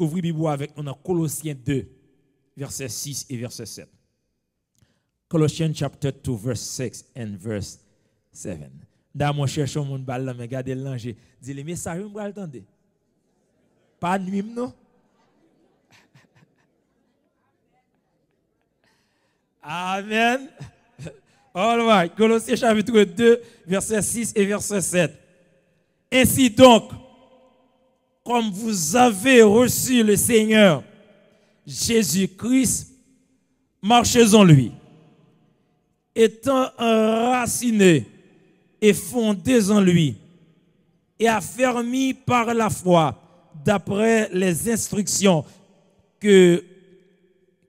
Ouvrez vous avec nous dans Colossiens 2, verset 6 et verset 7. Colossiens chapter 2, verset 6 and verset 7. Dans mon cherche mon balle, balle mais gardez le je Dis les messages vous attendre. Pas nuit non. Amen. All right. Colossiens chapitre 2, verset 6 et verset 7. Ainsi donc, comme vous avez reçu le Seigneur Jésus-Christ, marchez en lui, étant enracinés et fondés en lui, et affermis par la foi, d'après les instructions que,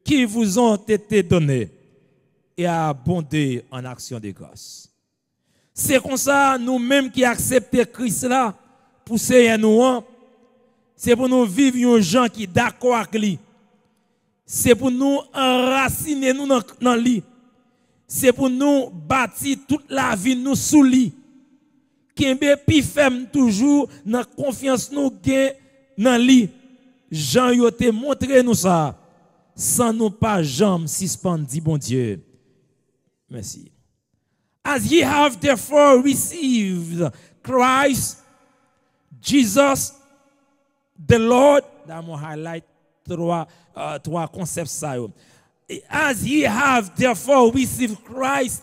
qui vous ont été données, et abondé en action de grâce. C'est comme ça, nous-mêmes qui acceptons Christ là, pour à nous, c'est pour nous vivre un gens qui d'accord avec lui. C'est pour nous enraciner nous dans, lui. C'est pour nous bâtir toute la vie nous sous lui. Kembe pi toujours dans confiance nous gain dans lui. Jean yo a montré nous ça sans nous pas jamais suspendre dit bon Dieu. Merci. As ye have therefore received Christ Jesus the Lord, that will highlight through through uh, concept, so As ye have therefore received Christ,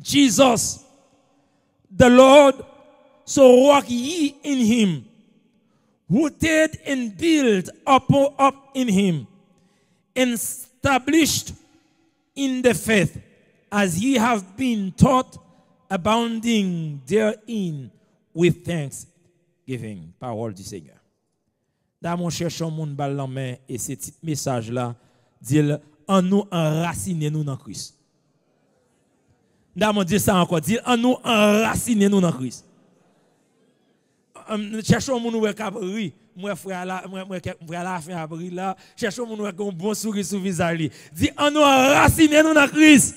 Jesus, the Lord, so walk ye in him, rooted and built up, up in him, established in the faith, as ye have been taught, abounding therein with thanks. giving, parole du Seigneur. Dans mon cher mon en main et ce petit message là dit en nous enracinez nous dans Christ. Dans mon Dieu ça encore dit en nous enracinez nous dans Christ. Hum, cherchons mon nouvel cabri, moi fin là, cherchons mon un bon sourire sur visage Dit en nous enraciné nous dans Christ.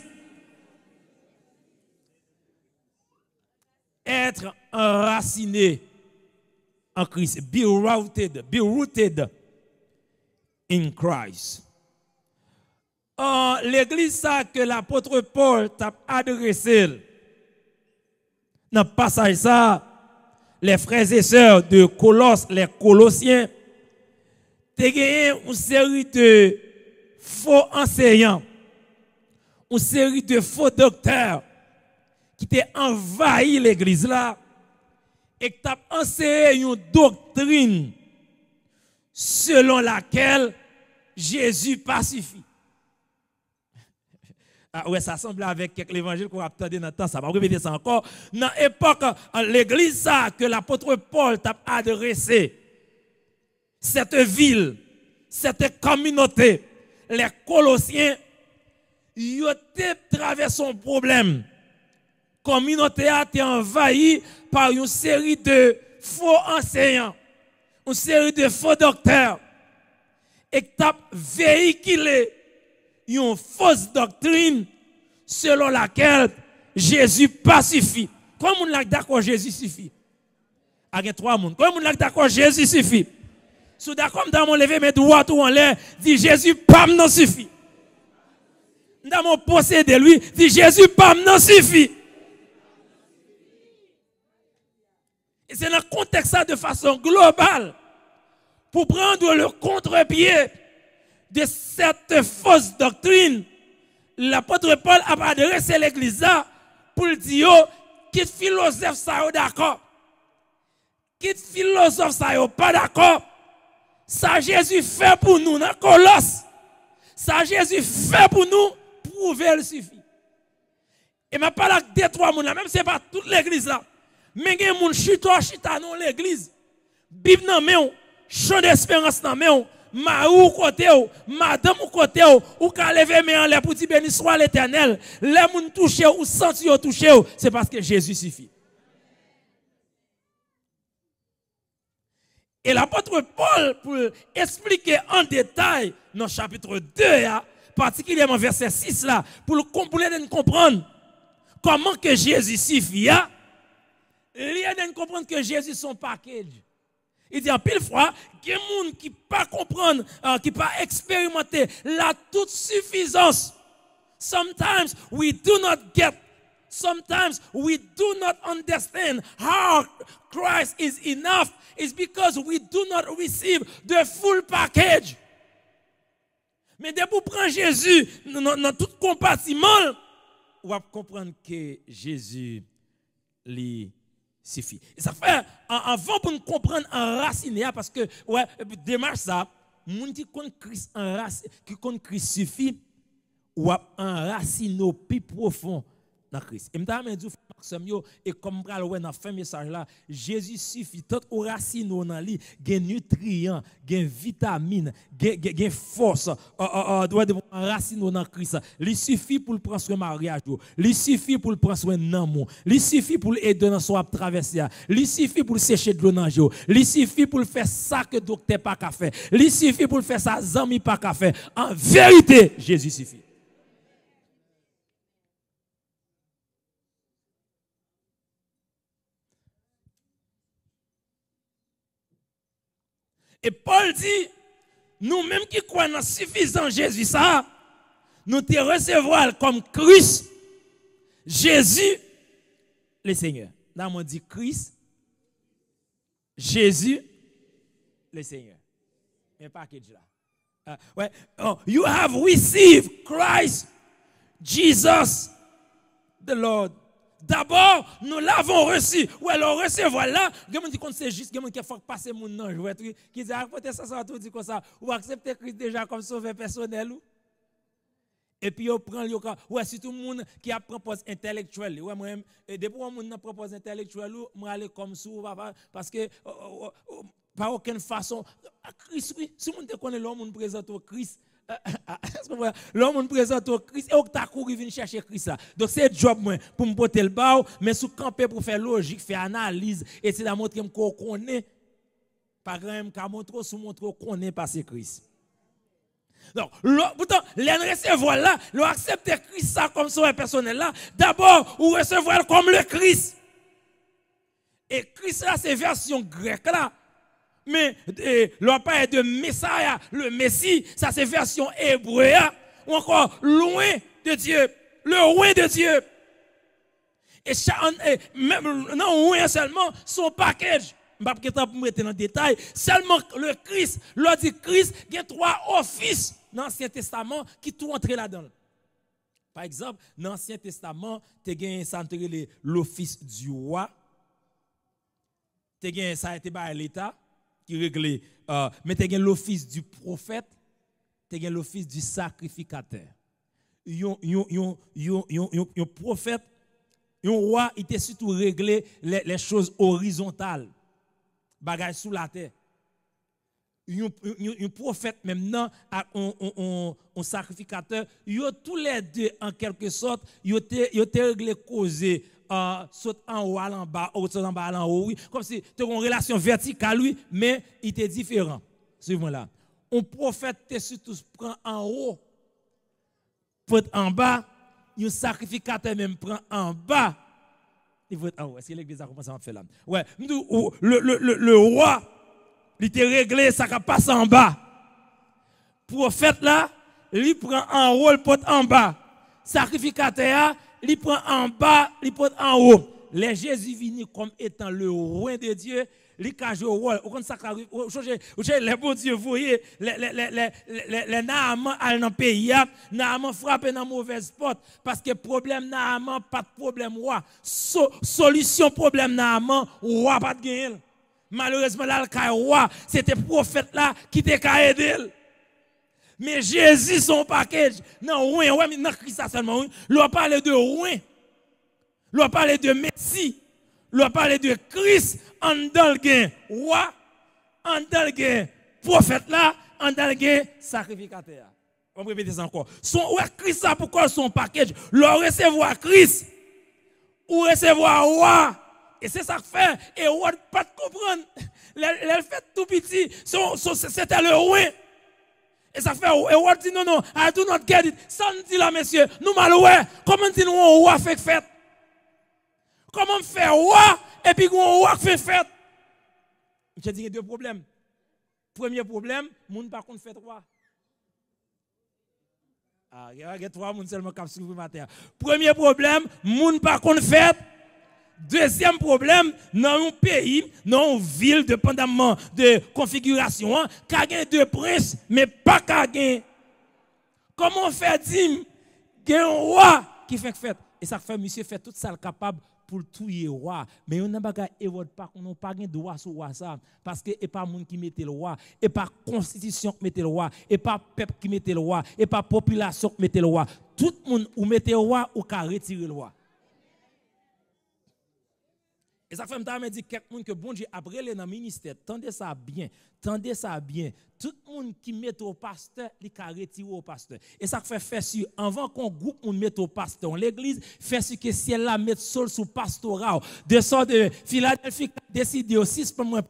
Être enraciné en Christ. Be rooted, be rooted in Christ. En l'église ça que l'apôtre Paul t'a adressé dans le passage ça, les frères et sœurs de Colosse, les Colossiens, t'as gagné une série de faux enseignants, une série de faux docteurs qui t'ont envahi l'église là et tu as enseigné une doctrine selon laquelle Jésus pacifie. Ah ouais, ça semble avec l'évangile qu'on a attendu dans le temps, ça va répéter ça encore. Dans l'époque, l'église, ça, que l'apôtre Paul t'a adressé, cette ville, cette communauté, les Colossiens, ils ont traversé son problème communauté a été envahie par une série de faux enseignants, une série de faux docteurs, et a véhiculé une fausse doctrine selon laquelle Jésus pas suffit. Comment on d'accord, Jésus suffit? Avec ah, trois mondes. Comment on l'a d'accord, Jésus suffit? Soudain, comme dans mon lever mes doigts tout en l'air, dit Jésus pas non suffit. Dans mon posséder lui, dit Jésus pas non suffit. Et c'est dans le contexte de façon globale pour prendre le contre-pied de cette fausse doctrine. L'apôtre Paul a adressé l'église pour dire quitte philosophe ça d'accord. Quitte philosophe ça pas d'accord. Ça Jésus fait pour nous dans Colosse. Ça Jésus fait pour nous, prouver le suffit. Et m'a pas avec deux trois personnes, même si c'est pas toute l'église là. Mais il y a des gens chita chita dans l'église. Bible dans monde, chant d'espérance dans main, Maou côté madame côté ou ka lever main en l'air pour dire béni l'Éternel. Les moun touchés ou senti touchés, c'est parce que Jésus suffit. Et l'apôtre Paul pour expliquer en détail dans chapitre 2 hein, particulièrement verset 6 là pour le comprendre comment que Jésus suffit. Hein, rien ne comprendre que Jésus son package. Il dit en pile fois, il y a des gens qui pas comprendre, euh, qui pas expérimenter la toute suffisance. Sometimes we do not get sometimes we do not understand how Christ is enough is because we do not receive the full package. Mais dès vous prenez Jésus dans, tout compartiment, vous allez comprendre que Jésus est et ça fait, avant pour nous comprendre, racine, parce que, ouais, démarche ça, moun qui Christ en qui suffit, ou un au plus profond dans Christ. Et je dit, frère et comme pral le dans fin message là, Jésus suffit, tant aux racines dans lui, gen nutriments, gen vitamines, gen force, oh, oh, oh, doit de racine dans Christ. Il suffit pour le prendre soin mariage, il suffit pour le prendre soin d'amour, il suffit pour aider dans son traverser, il suffit pour sécher de l'eau dans il suffit pour faire ça que docteur pas qu'à faire, il suffit pour faire ça zami pas qu'à faire. En vérité, Jésus suffit. Et Paul dit, nous-mêmes qui croyons en suffisant Jésus, ça, nous te recevons comme Christ, Jésus, le Seigneur. Là, on dit Christ, Jésus, le Seigneur. Mais pas que là. Uh, you have received Christ, Jesus, the Lord d'abord, nous l'avons reçu. Ou alors, reçu, là, quelqu'un dit qu'on c'est juste, quelqu'un qui fait passer mon ange, qui dit, ah, être ça, ça va tout dire comme ça, ou accepter Christ déjà comme sauveur personnel. Et puis, on prend, ouais, si tout le monde qui a proposé intellectuel, ou moi-même, et depuis que monde propose intellectuel, moi, aller comme ça, parce que, oh, oh, oh, par aucune façon, ah, Christ, oui, si le te connaît l'homme, on présente au Christ, L'homme présente au Christ et octa il vient chercher Christ là. Donc c'est job moi pour me porter le bas, mais sous camper pour faire logique, faire analyse et c'est montrer qu'on connaît pas grand même qu'à montrer sous montrer qu'on connaît pas ce Christ. Donc, pourtant, les recevoir là, le accepter Christ ça comme son personnel là, d'abord, ou recevoir comme le Christ. Et Christ là, c'est version grecque là mais eh, leur père de Messiah, le Messie, ça c'est version hébreu, ou encore loin de Dieu, le loin de Dieu. Et, eh, même, non, loin seulement, son package. Je ne vais pas mettre dans le détail. Seulement le Christ, l'on dit Christ, il y a trois offices dans l'Ancien Testament qui tout entrés là-dedans. Par exemple, dans l'Ancien Testament, y a l'office du roi, tu as l'État, qui réglait. Euh, mais tu as l'office du prophète, tu as l'office du sacrificateur. Un prophète, un roi, il était surtout réglé les, choses horizontales, bagages sous la terre. Un prophète maintenant, un sacrificateur, ils tous les deux en quelque sorte, ils ont réglé causé saut saute en haut, en bas, haut, saute en bas, en haut, oui. Comme si tu as une relation verticale, lui, mais il était différent. Suivez-moi là. Un prophète, tu surtout prend en haut, pote en bas, un sacrificateur même prend en bas, il faut en haut. Est-ce que l'église a commencé à va faire là? Ouais. Le, le, roi, il était réglé, ça passe en bas. Prophète là, lui prend en haut, pote en bas. Sacrificateur, il prend en bas, il prend en haut. Les Jésus vini comme étant le roi de Dieu, il cache au roi, au ça, les bons dieux, voyez, les, les, les, les, Naaman dans le pays, hein? Naaman frappé dans mauvaise porte, parce que problème Naaman, pas de problème roi. solution problème Naaman, roi pas de gagner. Malheureusement, là, le roi, c'était prophète là qui était aidé. Mais Jésus, son package, non, oui, oui, non, Christ seulement, oui. a parlé de Lui L'on parlé de Messie. L'on parlé de Christ en dalguin roi, en dalguin prophète là, en dalguin sacrificateur. On va répéter ça encore. Son, ouais, Christ ça pourquoi son package? L'on recevoir Christ ou recevoir roi. Et c'est ça que fait. Et roi, pas comprendre. Elle fait tout petit. C'était le roi. Et ça fait, et Walt dit non, non, I do not get it. Ça nous dit là, messieurs, nous mal Comment dit nous, on va fait fête? Comment faire roi et puis on roi fait fête? Je dis, il y a deux problèmes. Premier problème, moun par contre fait quoi? Ah, il y a trois moun seulement qui ont le ma terre. Premier problème, moun par contre fait Deuxième problème, dans un pays, dans une ville, dépendamment de configuration, il hein, y a deux princes, mais pas car Comment faire dire qu'il y a un roi qui fait fête Et ça fait, monsieur fait tout ça capable pour tout le roi. Mais on n'a pas de pas qu'on n'a pas droit sur roi Parce que n'y a pas monde qui mettait le roi, et pas constitution qui mettait le roi, et pas peuple qui mettait le roi, et pas population qui mettait le roi. Tout le monde ou mettait le roi ou qu'a retirer le roi. Et ça fait me me dit quelque monde que bon Dieu après les ministère, tendez ça bien, tendez ça bien. Tout le monde qui met au pasteur, il retiré au pasteur. Et ça fait faire sur avant qu'on groupe on met au pasteur, l'église fait ce que ciel là met sol sous pastoral. De sorte de Philadelphie décidé aussi pas moi.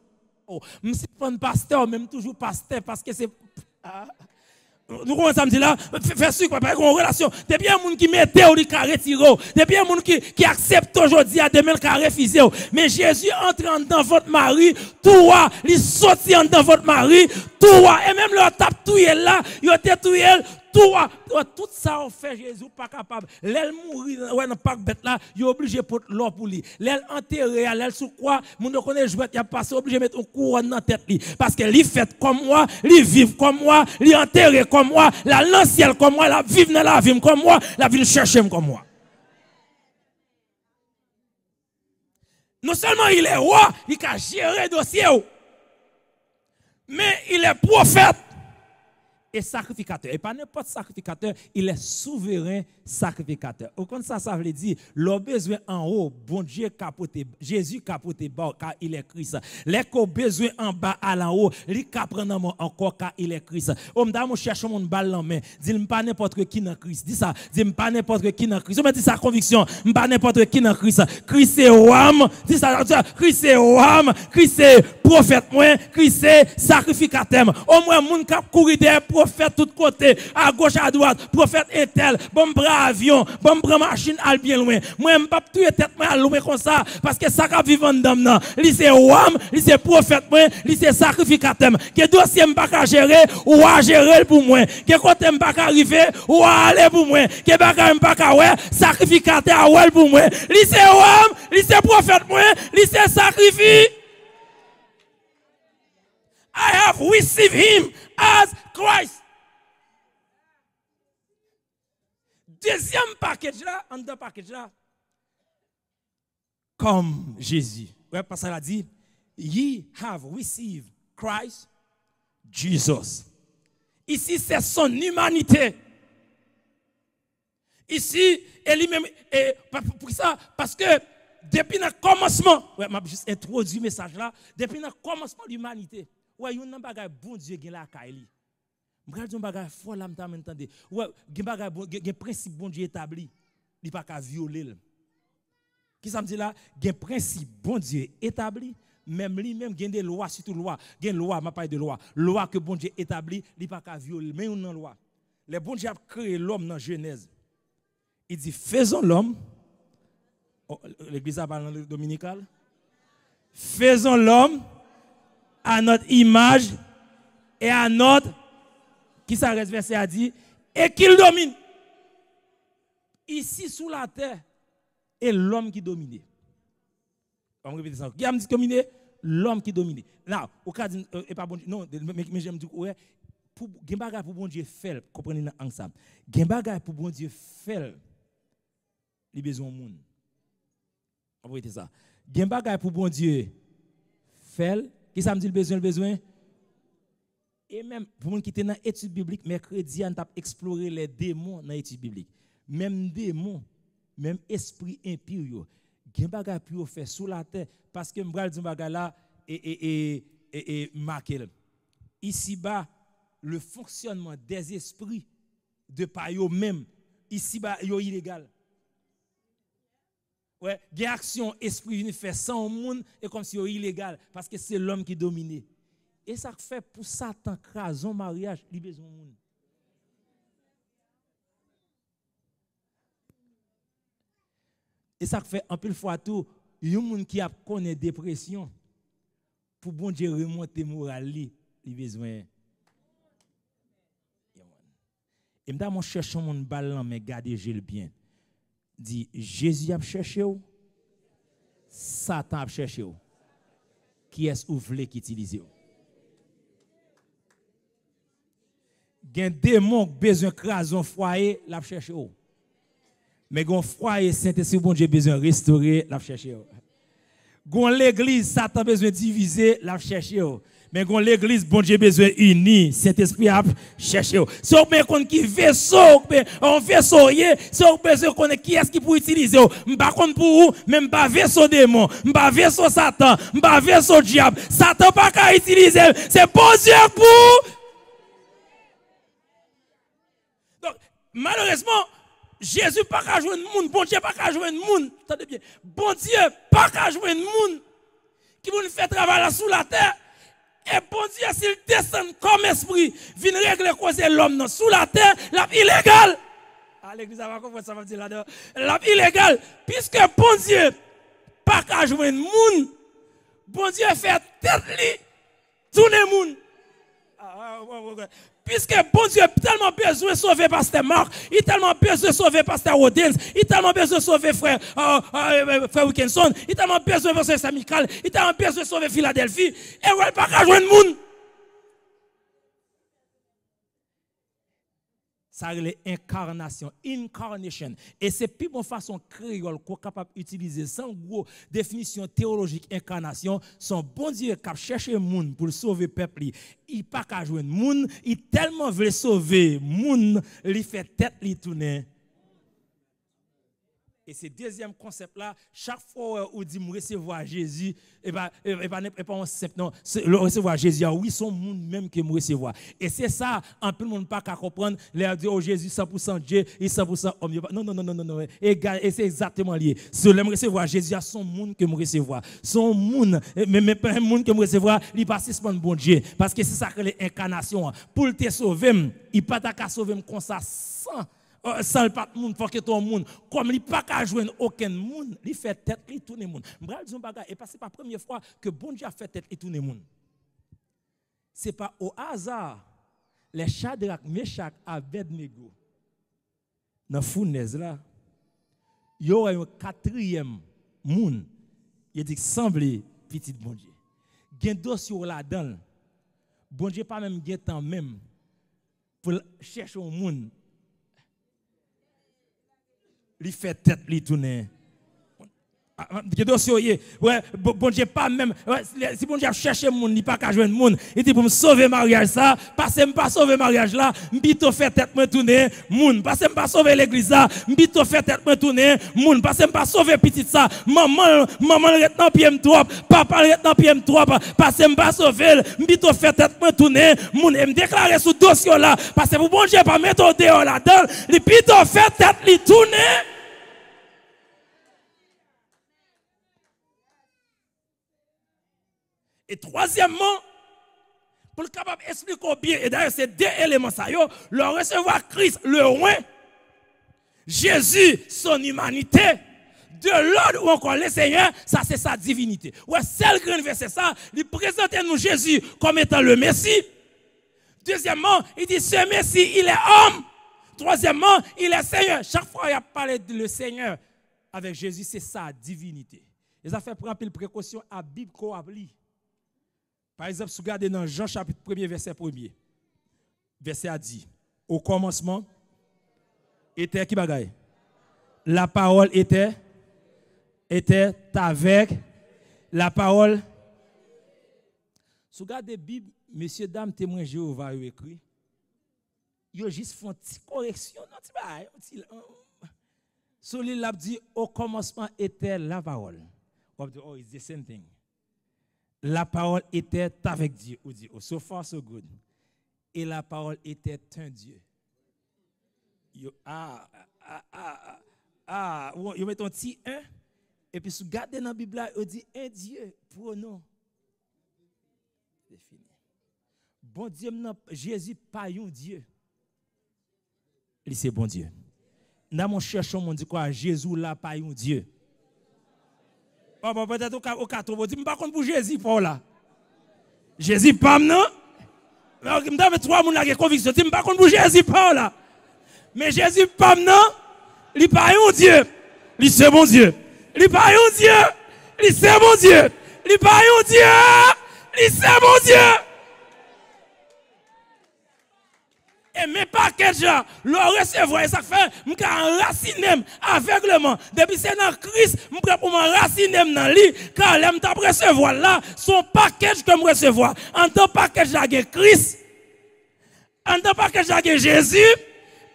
Je oh, suis pasteur, même toujours pasteur parce que c'est ah, nous commençons là dire là, que sucre, pas une relation. bien un monde qui mettait au carré y bien un monde qui, qui accepte aujourd'hui à demain le carré refusé. Mais Jésus entrant dans votre mari, toi, il sortit dans votre mari, toi, et même le tap tout là, il a tué tout, ça on fait Jésus pas capable. L'elle mourir ouais dans parc bête là, il est obligé pour l'or pour lui. L'elle enterré, l'elle sous quoi, mon ne connaît je il a passé obligé mettre un couronne dans tête lui parce que lui fait comme moi, lui vivre comme moi, lui enterré comme moi, la ciel comme moi, la vivre dans la vie comme moi, la ville chercher comme moi. Non seulement il est roi, il a géré dossier. Mais il est prophète est sacrificateur. Et pas n'importe sacrificateur, il est souverain sacrificateur. Au compte ça, ça veut dire, le besoin en haut, bon Dieu capote, Jésus capote bas, car il est Christ. Les besoin en bas, à l'en haut, il moi encore, car il est Christ. On m'a mon cherche mon balle en main. Dis, pas n'importe qui dans Christ. Dis ça. Dis, pas n'importe qui dans Christ. Je me dit sa conviction. Pas n'importe qui dans Christ. Christ est roi. Dis ça. Christ est homme. Christ est prophète moins qui c'est sacrificateur. Au moins, moun cap courir des prophètes tout côté, à gauche, à droite, prophète et tel, bon bras avion, bon bras machine, al bien loin. Moi, pas tuer tête, moi, loin comme ça, parce que ça vivre vivant d'homme, non. Li c'est homme li c'est prophète moins, li c'est sacrificateur. Que dossier m'pa ka gérer, ou à gérer pour moi. Que côté m'pa ka arriver, ou aller pour moi. Que bagay m'pa ka ouais, sacrificateur à ouais pour moi. Li c'est homme li c'est prophète moins, li c'est I have received him as Christ. Deuxième package là, en package là, comme Jésus. Ouais, parce qu'elle a dit, ye have received Christ, Jesus. Ici, c'est son humanité. Ici, elle lui-même, pour ça, parce que depuis le commencement, ouais, m'a juste introduit le message là, depuis le commencement de l'humanité, ou yon nan bagay bon Dieu gen la kaili. M'gal di yon bagay fol la m'ta m'entende. Ou gen bagay bon, gen principe bon Dieu établi. Li pa ka violer. Qui ça me dit là? Gen principe bon Dieu établi. Même lui, même gen des lois, surtout loi. Gen loi, ma parle de loi. Loi que bon Dieu établi, li pa ka violer. Mais yon nan loi. Le bon Dieu a créé l'homme dans Genèse. Il dit, faisons l'homme. Oh, l'église a parlé dominical. Faisons l'homme à notre image et à notre, qui s'arrête verset a dit, et qu'il domine. Ici, sous la terre, est l'homme qui domine. On va répéter ça. Qui a dit dominer L'homme qui domine. Là, au cas euh, pas bon non, mais, j'aime dire, ouais, pour, gen pour bon Dieu faire, comprenez ensemble. Gen pour bon Dieu faire, il besoin monde. On va répéter ça. Gen bagay pour bon Dieu faire, qui ça me dit le besoin, le besoin? Et même, pour nous qui était dans l'étude biblique, mercredi, on a exploré les démons dans l'étude biblique. Même démons, même esprit impur, il y a des choses faire sous la terre parce que je vais dire des là et, et, et, et, et marqué. Ici-bas, le fonctionnement des esprits de par eux-mêmes, ici-bas, ils illégal ouais, des actions esprit vient faire sans monde et comme si illégal parce que c'est l'homme qui domine Et ça fait pour Satan crason mariage, il besoin monde. Et ça fait un peu fois tout, il y a monde qui a connaît dépression pour bon Dieu remonter moral li, il besoin. Et moi je cherche mon ballon mais gardez le bien dit Jésus a cherché ou Satan a cherché ou Qui est-ce que vous voulez des ou Gen démon besoin crason foyer l'a cherché ou Mais gon foyer Saint-Esprit bon Dieu besoin restaurer l'a cherché ou Gon l'église Satan besoin diviser l'a cherché ou mais quand l'église, bon Dieu, besoin uni cet esprit a cherché. Si on peut qu'on qui vaisseau, on vaisseau, si on besoin qu'on qui est-ce qui peut utiliser, oh. m'pas contre pour vous, mais sur vaisseau démon, m'pas vaisseau Satan, m'pas vaisseau diable. Satan pas qu'à utiliser, c'est bon Dieu pour Donc, malheureusement, Jésus pas qu'à jouer un monde, bon Dieu pas qu'à jouer un monde. Attendez bien. Bon Dieu pas qu'à jouer un monde qui vous faire travailler sous la terre. Et bon Dieu, s'il descend comme esprit, vient régler cause l'homme sous la terre, la illégal. À ah, l'église, va comprendre ça, va dire là-dedans. La illégal, puisque bon Dieu, pas qu'à jouer une monde, bon Dieu fait tête li, tout le monde. Ah, ah, Puisque bon Dieu a tellement besoin de sauver Pasteur Marc, il a tellement besoin de sauver Pasteur Rodin, il a tellement besoin de sauver Frère, euh, euh, euh, frère Wilkinson, il a tellement besoin de sauver Samical, il a tellement besoin de sauver Philadelphie. Et on ne pas rejoindre le monde. ça incarnation, incarnation. Et c'est plus façon créole qu'on est capable d'utiliser sans gros définition théologique incarnation. Son bon Dieu qui cherche le Moun pour sauver peuple, il pas qu'à jouer Moun, il tellement veut sauver Moun, il fait tête, il tourner et ce deuxième concept-là, chaque fois où on dit recevoir Jésus, et eh ben, eh, eh, pas un simple, non, le recevoir Jésus, ah oui, son monde même qui me recevoir. Et c'est ça, un peu le monde pas qu'à comprendre, les dire, oh Jésus, 100% Dieu, et 100% homme. Non, non, non, non, non, non. Et, c'est exactement lié. Sur le recevoir Jésus, ah, son monde qui me recevoir. Son monde, mais pas un monde que me recevoir, il a pas bon Dieu. Parce que c'est ça que l'incarnation. Hein. Pour te sauver, il pas qu'à sauver comme ça sans euh, sans pas monde faut que tout monde comme il pas qu'à jouer aucun monde il fait tête et tourne monde m'bral dire bagarre et c'est pas première fois que bon Dieu a fait tête et tourne monde n'est pas au hasard les avaient Meshach Abednego dans fournaise là il y aurait un quatrième monde il dit semble petit bon Dieu un dossier là-dedans bon Dieu pas même le temps même pour chercher un monde il fait tête, il tourne que ah, dossier ouais bon Dieu pas même si bon Dieu cherche monde il pas qu'à joindre monde il dit pour me sauver mariage ça parce que pas sauver mariage là m'bito fait tête me tourner monde parce que pas sauver l'église ça m'bito fait tête me tourner monde parce que pas sauver petite ça maman maman reste dans pied trop papa reste dans pied trop parce que pas sauver m'bito fait tête me tourner monde et me déclarer sur dossier là parce que bon Dieu pas mettre dehors là-dedans il pito fait tête lui tourner Et troisièmement, pour être capable expliquer bien, et d'ailleurs ces deux éléments, ça, le recevoir Christ, le roi, Jésus, son humanité, de l'ordre ou encore le Seigneur, ça c'est sa divinité. Ouais, celle grande verset ça, il présente nous Jésus comme étant le Messie. Deuxièmement, il dit ce Messie, il est homme. Troisièmement, il est Seigneur. Chaque fois il a parlé de le Seigneur avec Jésus, c'est sa divinité. Et ça fait prendre une précaution à Bible qu'on par exemple, si vous regardez dans Jean chapitre 1, verset 1, verset a dit, au commencement, était qui bagaille? La parole était, avec la parole. Si vous regardez la Bible, Monsieur, dames, Témoin, Jéhovah, vous écrit, ils juste fait une petite correction. Sur l'île, dit, au commencement était la parole. dit, oh, it's the same thing. La parole était avec Dieu. Ou dit, so far, so good. Et la parole était un Dieu. Yo, ah, ah, ah, ah, yo met un petit un. Et puis, si vous regardez dans la Bible, il dit un Dieu, nous. C'est fini. Bon Dieu, Jésus, pas un Dieu. Il c'est bon Dieu. Nous cherchons, on dit quoi? Jésus, là, pas un Dieu. Oh, bon, peut-être au carton. Je ne pas pour Jésus paul là. Jésus pas, non? trois personnes qui ont conviction. Je ne pas pour Jésus pas là. Mais Jésus pas, non? Il n'est pas un Dieu. Il c'est bon Dieu. Il n'est pas un Dieu. Il c'est bon Dieu. Il n'est pas un Dieu. Il c'est bon Dieu. déjà, le recevoir, et ça fait, avec enraciner aveuglement. Depuis c'est dans Christ, je prêt pour m'enraciner dans lui, car l'aime t'a recevoir là, son package que je recevoir. En tant package, j'ai Christ. En tant package, j'ai Jésus.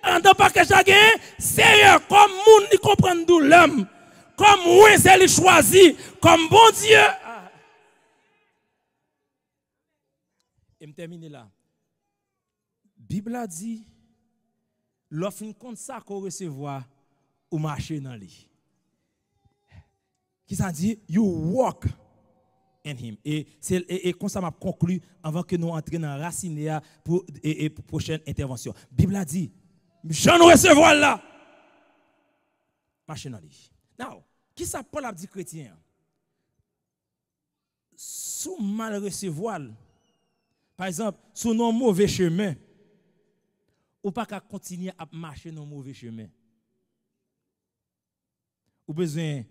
En tant package, j'ai Seigneur, comme monde, il comprend d'où l'homme. Comme oui, c'est lui choisi. Comme bon Dieu. Et me terminer là. Bible a dit, l'offre compte ça qu'on recevoir ou marcher dans lui. Qui ça dit? You walk in him. Et c'est comme ça m'a conclu avant que nous entrions dans racine pour, et, prochaine intervention. La Bible a dit, je ne recevoir là. Marcher dans lui. Now, qui ça Paul a dit chrétien? Sous mal recevoir, par exemple, sous nos mauvais chemins, ou pas qu'à continuer à marcher dans le mauvais chemin. Ou besoin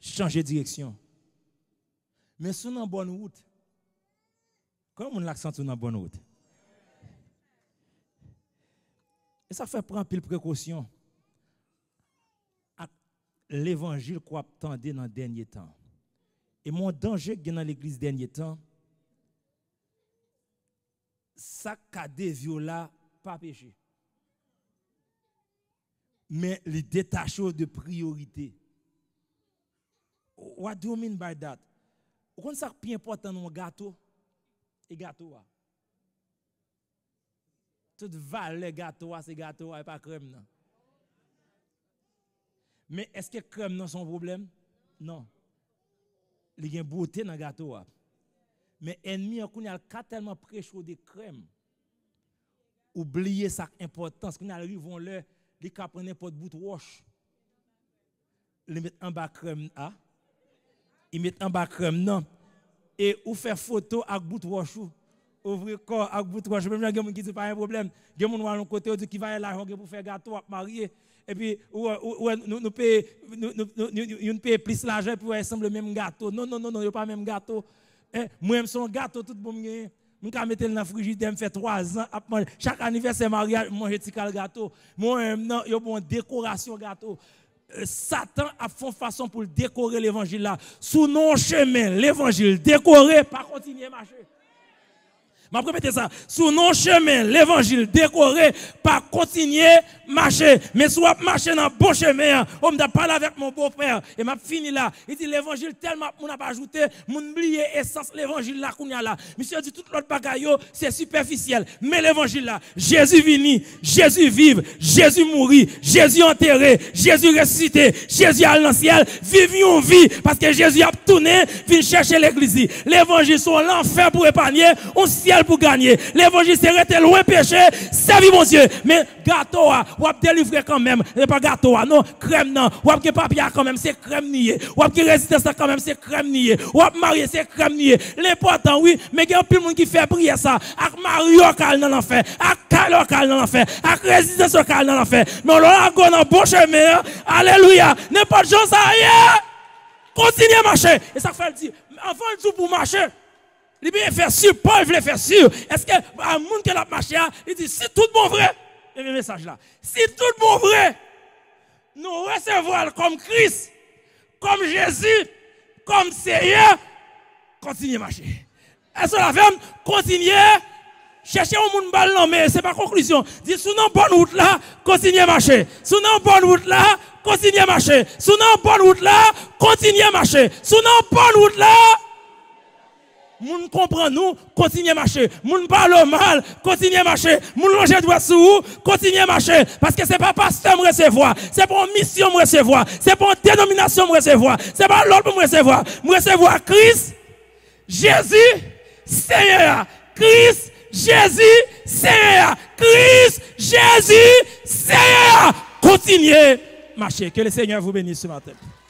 changer de direction. Mais si on en bonne route, comment on l'accent sur la bonne route? Et ça fait prendre pile précaution à l'évangile qu'on attendait dans le dernier temps. Et mon danger est dans l'église dernier temps, ça qu'a des pas péché mais les détachés de priorité. What do you mean by that? Vous savez ça qui est important dans gâteau? Et gâteau. Ah. Tout le gâteau, ah, c'est gâteau, ah, et pas crème. Non. Mais est-ce que crème pas son problème? Non. Il y a une beauté dans le gâteau. Mais l'ennemi, il a tellement prêché de crème. Oubliez sa importance. Quand arrive, on leur li ka pren n'importe bout de roche, li met en bas crème A, il met en bas crème non, et ou faire photo avec bout de roche ou, ouvrir corps avec bout de roche, même gens y a des qui dit pas un problème, il y a des gens côté qui va l'argent pour faire gâteau, marier, et puis ou, ou, nous, nous nous, plus l'argent pour assembler e le même gâteau, non, non, non, non, il n'y a pas le même gâteau, eh, moi-même, son gâteau, tout bon monde je mettre dans le frigide je fait trois ans. Chaque anniversaire mariage, je mange le gâteau. Moi, je une décoration gâteau. Euh, Satan a fait façon pour décorer l'évangile là. Sous nos chemins, l'évangile décoré, pas continuer à marcher. Je vais ça. Sous nos chemins, l'évangile décoré, pas continuer marcher, mais soit marcher dans le bon chemin, on m'a parlé avec mon beau père et m'a fini là. Il dit l'évangile tellement on n'a pas ajouté, mon oublié essence l'évangile là qu'on a là. Monsieur dit tout l'autre bagaille, c'est superficiel, mais l'évangile là, Jésus vini, Jésus vive, Jésus mourit, Jésus enterré, Jésus ressuscité, Jésus ciel, ciel vivions vie, parce que Jésus a tourné, vient chercher l'église. L'évangile, soit l'enfer pour épargner, au ciel pour gagner. L'évangile, c'est rester loin péché, servir mon Dieu. Mais gâteau, ou à délivré quand même, c'est pas gâteau, ah non, crème, non, ou à papier ah, quand même, c'est crème nié, ou à résistance ah, quand même, c'est crème nié, ou à marié, c'est crème nié. L'important, oui, mais il y a plus de monde qui fait prier ça, avec Mario calme dans l'enfer, avec Calo calme dans l'enfer, avec résistance calme dans l'enfer. Mais on l'a dans bon chemin, hein. alléluia, n'importe chose, rien, Continuez à marcher. Et ça fait dire, avant le jour pour marcher, il bien faire sûr, Paul veut faire sûr. Est-ce que, monde qui a marché, hein, il dit, c'est tout bon vrai le message là. Si tout le monde vrai, nous recevoir comme Christ, comme Jésus, comme Seigneur, continuez à marcher. Est-ce la ferme continuez chercher au monde balle non, mais c'est pas conclusion. Dis, sous nos bonne route là, continuez à marcher. Sous nos bonne route là, continuez à marcher. Sous nos bonne route là, continuez à marcher. Sous non bonne route là, Moune comprend nous, continuez à marcher. Moune parle mal, continuez à marcher. moune longer droit sous vous, continuez à marcher. Parce que ce n'est pas pasteur me recevoir, c'est pour mission me recevoir, c'est pour une dénomination me recevoir, c'est pas l'autre me recevoir. Me recevoir Christ, Jésus, Seigneur, Christ, Jésus, Seigneur, Christ, Jésus, Seigneur. Continuez à marcher. Que le Seigneur vous bénisse ce matin.